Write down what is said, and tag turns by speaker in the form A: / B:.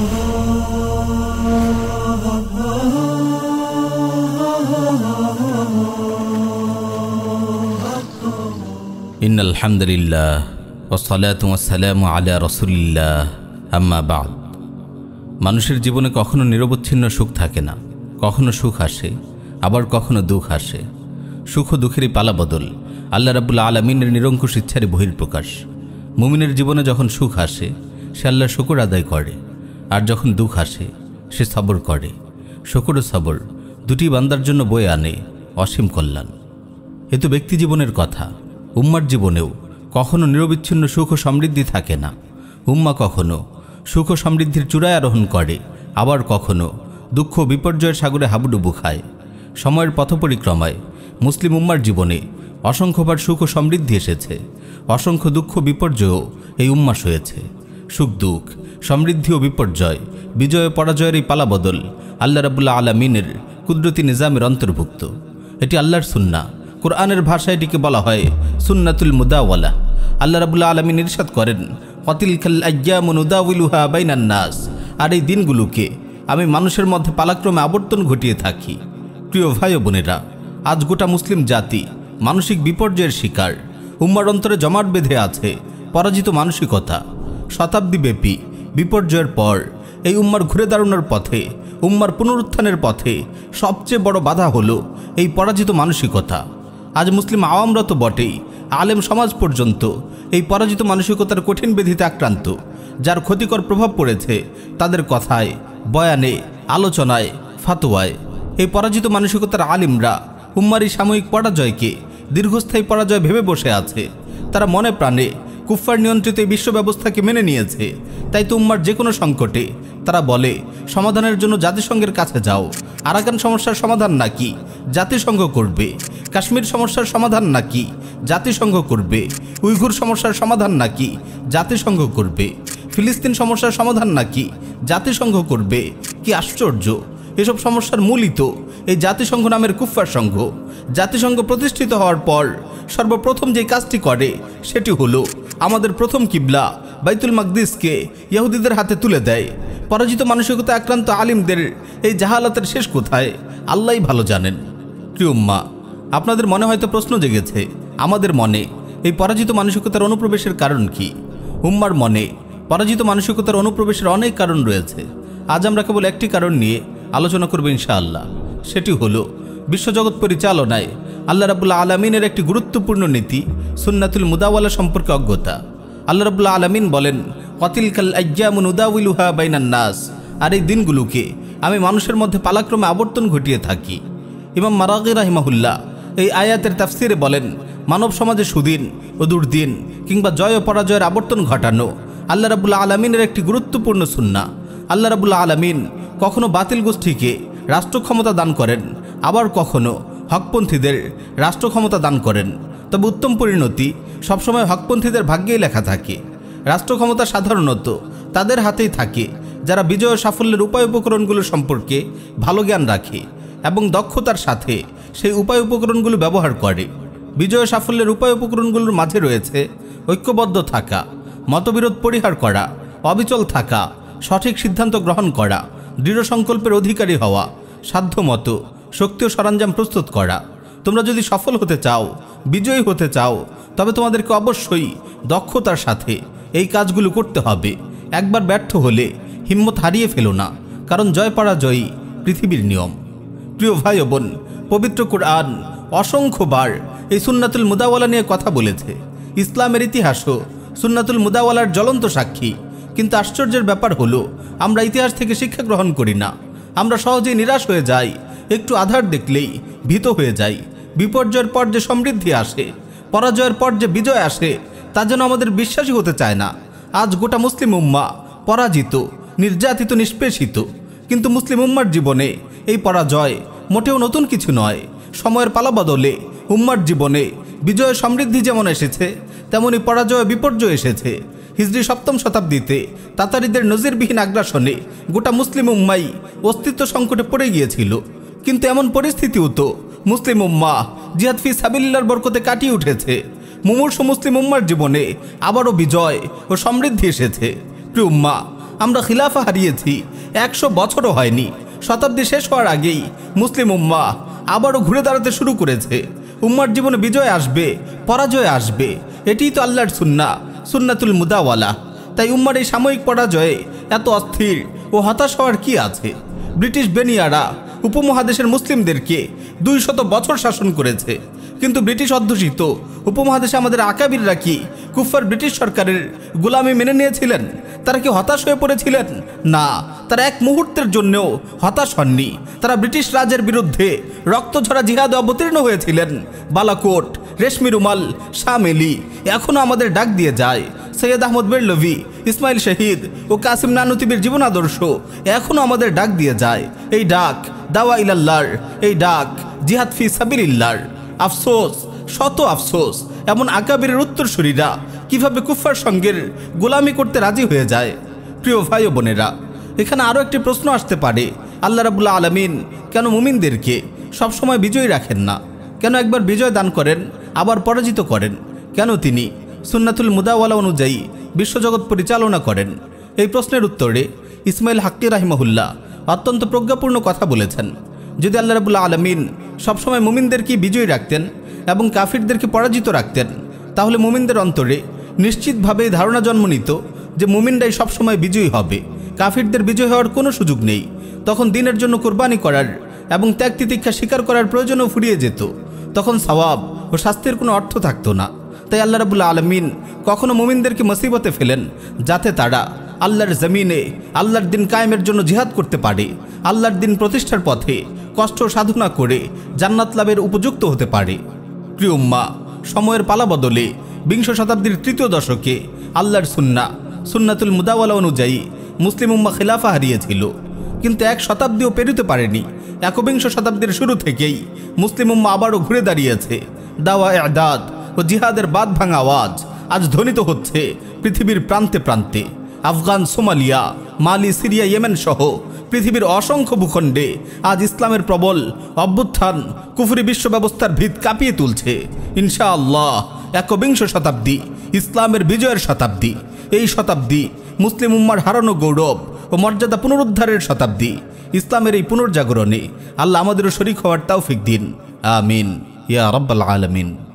A: ان الحمد لله والصلاه والسلام على رسول الله اما بعد মানুষের জীবনে কখনো নিরবচ্ছিন্ন সুখ থাকে না কখনো সুখ আসে আবার কখনো দুঃখ আসে সুখ ও দুঃখেরই পালা বদল আল্লাহ রাবুল আলমিনের নিরঙ্কুশ ইচ্ছারই বহির্প্রকাশ মুমিনের জীবনে যখন সুখ আসে সে আল্লাহ শুকুর আদায় করে আর যখন দুঃখ আসে সে সবর করে শকর সবর দুটি বান্দার জন্য বয়ে আনে অসীম কল্যাণ এ তো ব্যক্তি জীবনের কথা উম্মার জীবনেও কখনো নিরবিচ্ছিন্ন সুখ ও সমৃদ্ধি থাকে না উম্মা কখনো সুখ ও সমৃদ্ধির চূড়ায় আরোহণ করে আবার কখনো দুঃখ বিপর্যয়ের সাগরে হাবুডুবু খায় সময়ের পথপরিক্রমায় মুসলিম উম্মার জীবনে অসংখ্যবার সুখ ও সমৃদ্ধি এসেছে অসংখ্য দুঃখ বিপর্যয়ও এই উম্মাস হয়েছে সুখ দুঃখ সমৃদ্ধি ও বিপর্যয় বিজয় পরাজয়ের এই পালাবদল আল্লাহ রাবুল্লাহ আলমিনের কুদরতি নিজামের অন্তর্ভুক্ত এটি আল্লাহর সুন্না কোরআনের ভাষায় এটিকে বলা হয় সুন্নাতুল মুদাওয়ালা আল্লাহ রাবুল্লাহ আলমী নির্সাদ করেন কতিল খাল আর এই দিনগুলোকে আমি মানুষের মধ্যে পালাক্রমে আবর্তন ঘটিয়ে থাকি প্রিয় ভাই বোনেরা আজ গোটা মুসলিম জাতি মানসিক বিপর্যয়ের শিকার উম্মার অন্তরে জমাট বেঁধে আছে পরাজিত মানসিকতা শতাব্দীব্যাপী বিপর্যয়ের পর এই উম্মার ঘুরে দাঁড়ানোর পথে উম্মার পুনরুত্থানের পথে সবচেয়ে বড় বাধা হলো এই পরাজিত মানসিকতা আজ মুসলিম আওয়ামরা তো বটেই আলেম সমাজ পর্যন্ত এই পরাজিত মানসিকতার কঠিন বিধিতে আক্রান্ত যার ক্ষতিকর প্রভাব পড়েছে তাদের কথায় বয়ানে আলোচনায় ফাতোয়ায় এই পরাজিত মানসিকতার আলিমরা উম্মারি সাময়িক পরাজয়কে দীর্ঘস্থায়ী পরাজয় ভেবে বসে আছে তারা মনে প্রাণে কুফার নিয়ন্ত্রিত এই বিশ্ব ব্যবস্থাকে মেনে নিয়েছে তাই তোমার যে কোনো সংকটে তারা বলে সমাধানের জন্য জাতিসংঘের কাছে যাও আরাকান সমস্যার সমাধান নাকি জাতিসংঘ করবে কাশ্মীর সমস্যার সমাধান নাকি জাতিসংঘ করবে উইঘুর সমস্যার সমাধান নাকি জাতিসংঘ করবে ফিলিস্তিন সমস্যার সমাধান নাকি জাতিসংঘ করবে কি আশ্চর্য এসব সমস্যার মূলই তো এই জাতিসংঘ নামের কুফার সংঘ জাতিসংঘ প্রতিষ্ঠিত হওয়ার পর সর্বপ্রথম যে কাজটি করে সেটি হলো আমাদের প্রথম কিবলা বাইতুল মাকদিসকে ইহুদিদের হাতে তুলে দেয় পরাজিত মানসিকতা আক্রান্ত আলিমদের এই জাহালাতের শেষ কোথায় আল্লাহ ভালো জানেন প্রিয়ম্মা আপনাদের মনে হয়তো প্রশ্ন জেগেছে আমাদের মনে এই পরাজিত মানসিকতার অনুপ্রবেশের কারণ কি উম্মার মনে পরাজিত মানসিকতার অনুপ্রবেশের অনেক কারণ রয়েছে আজ আমরা কেবল একটি কারণ নিয়ে আলোচনা করব ইনশাআল্লাহ সেটি হলো বিশ্বজগৎ পরিচালনায় আল্লাহ রাবুল্লাহ আলমিনের একটি গুরুত্বপূর্ণ নীতি সুন্নাতুল মুদাওয়ালা সম্পর্কে অজ্ঞতা আল্লাহ রবুল্লা আলমিন বলেন কতিলকাল আজ্জামুন উদাউলুহা বাইনান আর এই দিনগুলোকে আমি মানুষের মধ্যে পালাক্রমে আবর্তন ঘটিয়ে থাকি ইমাম মারাগি রাহিমাহুল্লাহ এই আয়াতের তাফসিরে বলেন মানব সমাজে সুদিন ও দুর্দিন কিংবা জয় ও পরাজয়ের আবর্তন ঘটানো আল্লাহ রাবুল্লা আলমিনের একটি গুরুত্বপূর্ণ সুন্না আল্লাহ রাবুল্লা আলমিন কখনো বাতিল গোষ্ঠীকে রাষ্ট্র ক্ষমতা দান করেন আবার কখনো হকপন্থীদের রাষ্ট্র ক্ষমতা দান করেন তবে উত্তম পরিণতি সবসময় হকপন্থীদের ভাগ্যেই লেখা থাকে রাষ্ট্র ক্ষমতা সাধারণত তাদের হাতেই থাকে যারা বিজয় সাফল্যের উপায় উপকরণগুলো সম্পর্কে ভালো জ্ঞান রাখে এবং দক্ষতার সাথে সেই উপায় উপকরণগুলো ব্যবহার করে বিজয় সাফল্যের উপায় উপকরণগুলোর মাঝে রয়েছে ঐক্যবদ্ধ থাকা মতবিরোধ পরিহার করা অবিচল থাকা সঠিক সিদ্ধান্ত গ্রহণ করা দৃঢ় সংকল্পের অধিকারী হওয়া সাধ্যমতো শক্তি ও সরঞ্জাম প্রস্তুত করা তোমরা যদি সফল হতে চাও বিজয়ী হতে চাও তবে তোমাদেরকে অবশ্যই দক্ষতার সাথে এই কাজগুলো করতে হবে একবার ব্যর্থ হলে হিম্মত হারিয়ে ফেলো না কারণ জয় জয়ী পৃথিবীর নিয়ম প্রিয় ভাই বোন পবিত্র কোরআন অসংখ্যবার এই সুন্নাতুল মুদাওয়ালা নিয়ে কথা বলেছে ইসলামের ইতিহাসও সুন্নাতুল মুদাওয়ালার জ্বলন্ত সাক্ষী কিন্তু আশ্চর্যের ব্যাপার হলো আমরা ইতিহাস থেকে শিক্ষা গ্রহণ করি না আমরা সহজেই নিরাশ হয়ে যাই একটু আধার দেখলেই ভীত হয়ে যাই বিপর্যয়ের পর যে সমৃদ্ধি আসে পরাজয়ের পর যে বিজয় আসে তা যেন আমাদের বিশ্বাসী হতে চায় না আজ গোটা মুসলিম উম্মা পরাজিত নির্যাতিত নিষ্পেষিত কিন্তু মুসলিম উম্মার জীবনে এই পরাজয় মোটেও নতুন কিছু নয় সময়ের পালাবদলে উম্মার জীবনে বিজয় সমৃদ্ধি যেমন এসেছে তেমনই পরাজয় বিপর্যয় এসেছে হিজড়ি সপ্তম শতাব্দীতে তাতারিদের নজিরবিহীন আগ্রাসনে গোটা মুসলিম উম্মাই অস্তিত্ব সংকটে পড়ে গিয়েছিল কিন্তু এমন পরিস্থিতিও তো মুসলিম উম্মা জিহাদ ফি সাবিল্লার বরকতে কাটিয়ে উঠেছে মুমূর্ষ মুসলিম উম্মার জীবনে আবারও বিজয় ও সমৃদ্ধি এসেছে প্রিয় উম্মা আমরা খিলাফা হারিয়েছি একশো বছরও হয়নি শতাব্দী শেষ হওয়ার আগেই মুসলিম উম্মা আবারও ঘুরে দাঁড়াতে শুরু করেছে উম্মার জীবনে বিজয় আসবে পরাজয় আসবে এটি তো আল্লাহর সুন্না সুন্নাতুল মুদাওয়ালা তাই উম্মার এই সাময়িক পরাজয়ে এত অস্থির ও হতাশ হওয়ার কি আছে ব্রিটিশ বেনিয়ারা উপমহাদেশের মুসলিমদেরকে দুই শত বছর শাসন করেছে কিন্তু ব্রিটিশ অধ্যুষিত উপমহাদেশে আমাদের আকাবিররা কি কুফার ব্রিটিশ সরকারের গোলামি মেনে নিয়েছিলেন তারা কি হতাশ হয়ে পড়েছিলেন না তারা এক মুহূর্তের জন্যও হতাশ হননি তারা ব্রিটিশ রাজের বিরুদ্ধে রক্তঝরা জিহাদে অবতীর্ণ হয়েছিলেন বালাকোট রেশমি রুমাল শামেলি এখনও আমাদের ডাক দিয়ে যায় সৈয়দ আহমদ বেরলভি ইসমাইল শহীদ ও কাসিম নানুতিবির জীবন আদর্শ এখনও আমাদের ডাক দিয়ে যায় এই ডাক দাওয়া ইলাল্লার এই ডাক জিহাদ ফি সাবিল্লার আফসোস শত আফসোস এমন আকাবিরের উত্তরসূরীরা কিভাবে কুফার সঙ্গের গোলামি করতে রাজি হয়ে যায় প্রিয় ভাই ও বোনেরা এখানে আরও একটি প্রশ্ন আসতে পারে আল্লাহ রাবুল্লা আলমিন কেন মুমিনদেরকে সবসময় বিজয়ী রাখেন না কেন একবার বিজয় দান করেন আবার পরাজিত করেন কেন তিনি সুন্নাতুল মুদাওয়ালা অনুযায়ী বিশ্বজগৎ পরিচালনা করেন এই প্রশ্নের উত্তরে ইসমাইল হাক্কি রাহিমহুল্লাহ অত্যন্ত প্রজ্ঞাপূর্ণ কথা বলেছেন যদি আল্লাহ রাবুল্লাহ আলমিন সবসময় মুমিনদেরকে বিজয়ী রাখতেন এবং কাফিরদেরকে পরাজিত রাখতেন তাহলে মুমিনদের অন্তরে নিশ্চিতভাবে ধারণা জন্ম নিত যে মুমিনরাই সবসময় বিজয়ী হবে কাফিরদের বিজয় হওয়ার কোনো সুযোগ নেই তখন দিনের জন্য কোরবানি করার এবং ত্যাগ তিতিক্ষা স্বীকার করার প্রয়োজনও ফুরিয়ে যেত তখন সওয়াব ও শাস্তির কোনো অর্থ থাকতো না তাই আল্লাহ রাবুল্লা আলমিন কখনও মুমিনদেরকে মুসিবতে ফেলেন যাতে তারা আল্লাহর জমিনে আল্লাহর দিন কায়েমের জন্য জিহাদ করতে পারে আল্লাহর দিন প্রতিষ্ঠার পথে কষ্ট সাধনা করে জান্নাত লাভের উপযুক্ত হতে পারে প্রিয়ম্মা সময়ের পালা বদলে বিংশ শতাব্দীর তৃতীয় দশকে আল্লাহর সুন্না সুন্নাতুল মুদাওয়ালা অনুযায়ী মুসলিম উম্মা খেলাফা হারিয়েছিল কিন্তু এক শতাব্দীও পেরোতে পারেনি একবিংশ শতাব্দীর শুরু থেকেই মুসলিম উম্মা আবারও ঘুরে দাঁড়িয়েছে দাওয়া আদাদ ও জিহাদের বাদ ভাঙা আওয়াজ আজ ধ্বনিত হচ্ছে পৃথিবীর প্রান্তে প্রান্তে Afghan Somalia Mali Syria Yemen সহ পৃথিবীর অসংখ্য ভূখণ্ডে আজ ইসলামের প্রবল অভ্যুত্থান কুফুরি বিশ্ব ব্যবস্থার ভিত কাঁপিয়ে তুলছে ইনশাআল্লাহ একবিংশ শতাব্দী ইসলামের বিজয়ের শতাব্দী এই শতাব্দী মুসলিম উম্মার হারানো গৌরব ও মর্যাদা পুনরুদ্ধারের শতাব্দী ইসলামের এই পুনর্জাগরণে আল্লাহ আমাদেরও শরিক হওয়ার ফিক দিন আমিন ইয়া রব্বাল আলমিন